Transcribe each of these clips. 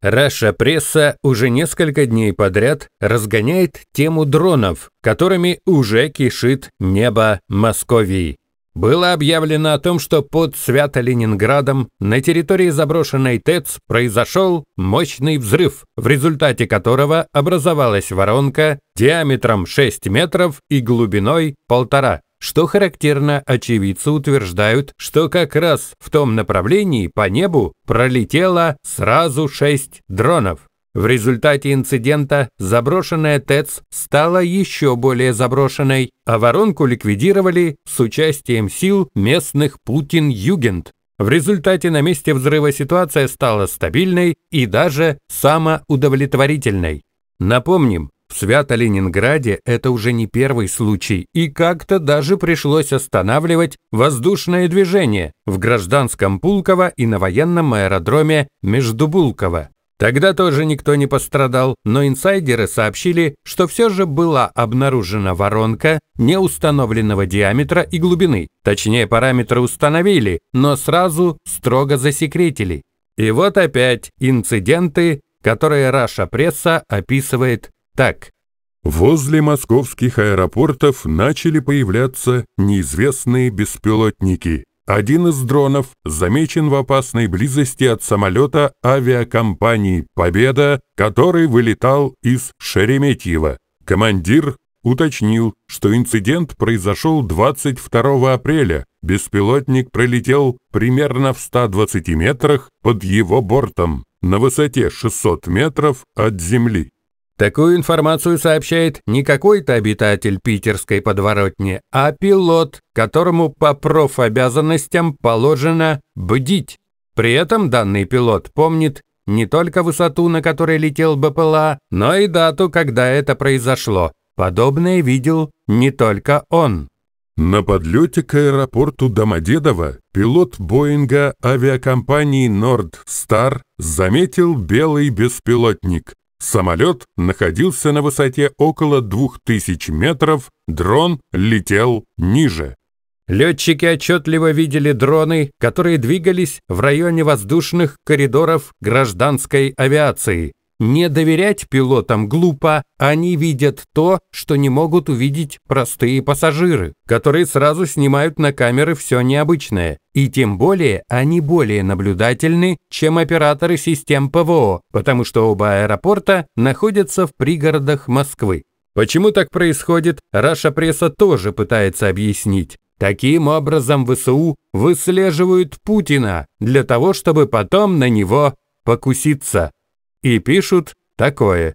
Раша пресса уже несколько дней подряд разгоняет тему дронов, которыми уже кишит небо Московии. Было объявлено о том, что под Свято-Ленинградом на территории заброшенной ТЭЦ произошел мощный взрыв, в результате которого образовалась воронка диаметром 6 метров и глубиной полтора. Что характерно, очевидцы утверждают, что как раз в том направлении по небу пролетело сразу шесть дронов. В результате инцидента заброшенная ТЭЦ стала еще более заброшенной, а воронку ликвидировали с участием сил местных Путин-Югент. В результате на месте взрыва ситуация стала стабильной и даже самоудовлетворительной. Напомним, в Свято-Ленинграде это уже не первый случай, и как-то даже пришлось останавливать воздушное движение в гражданском Пулково и на военном аэродроме Междубулково. Тогда тоже никто не пострадал, но инсайдеры сообщили, что все же была обнаружена воронка неустановленного диаметра и глубины. Точнее, параметры установили, но сразу строго засекретили. И вот опять инциденты, которые Раша Пресса описывает так. Возле московских аэропортов начали появляться неизвестные беспилотники. Один из дронов замечен в опасной близости от самолета авиакомпании «Победа», который вылетал из Шереметьево. Командир уточнил, что инцидент произошел 22 апреля. Беспилотник пролетел примерно в 120 метрах под его бортом, на высоте 600 метров от земли. Такую информацию сообщает не какой-то обитатель питерской подворотни, а пилот, которому по профобязанностям положено бдить. При этом данный пилот помнит не только высоту, на которой летел БПЛА, но и дату, когда это произошло. Подобное видел не только он. На подлете к аэропорту Домодедово пилот Боинга авиакомпании «Нордстар» заметил белый беспилотник, Самолет находился на высоте около 2000 метров, дрон летел ниже. Летчики отчетливо видели дроны, которые двигались в районе воздушных коридоров гражданской авиации. Не доверять пилотам глупо, они видят то, что не могут увидеть простые пассажиры, которые сразу снимают на камеры все необычное. И тем более они более наблюдательны, чем операторы систем ПВО, потому что оба аэропорта находятся в пригородах Москвы. Почему так происходит, Раша пресса тоже пытается объяснить. Таким образом ВСУ выслеживают Путина для того, чтобы потом на него покуситься и пишут такое.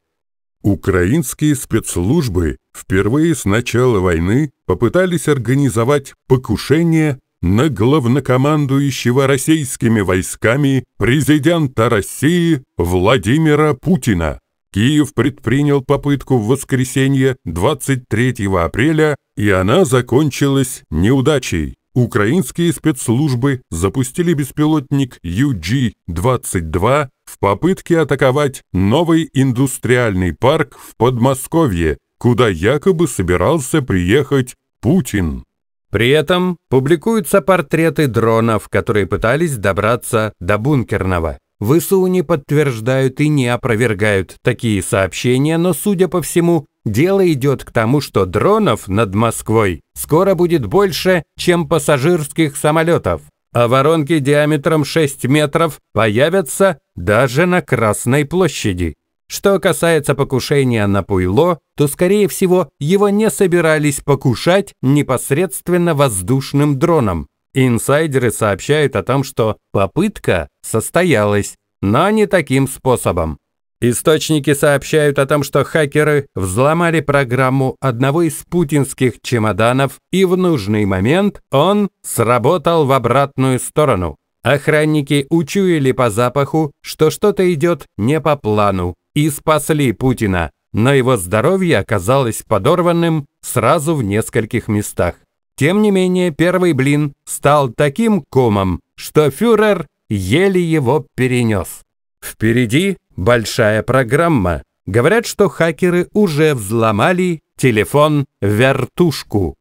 Украинские спецслужбы впервые с начала войны попытались организовать покушение на главнокомандующего российскими войсками президента России Владимира Путина. Киев предпринял попытку в воскресенье 23 апреля, и она закончилась неудачей. Украинские спецслужбы запустили беспилотник UG-22 в попытке атаковать новый индустриальный парк в Подмосковье, куда якобы собирался приехать Путин. При этом публикуются портреты дронов, которые пытались добраться до бункерного. ВСУ не подтверждают и не опровергают такие сообщения, но, судя по всему, дело идет к тому, что дронов над Москвой скоро будет больше, чем пассажирских самолетов а воронки диаметром 6 метров появятся даже на Красной площади. Что касается покушения на Пуйло, то, скорее всего, его не собирались покушать непосредственно воздушным дроном. Инсайдеры сообщают о том, что попытка состоялась, но не таким способом. Источники сообщают о том, что хакеры взломали программу одного из путинских чемоданов, и в нужный момент он сработал в обратную сторону. Охранники учуяли по запаху, что что-то идет не по плану, и спасли Путина, но его здоровье оказалось подорванным сразу в нескольких местах. Тем не менее, первый блин стал таким комом, что фюрер еле его перенес. Впереди Большая программа. Говорят, что хакеры уже взломали телефон-вертушку.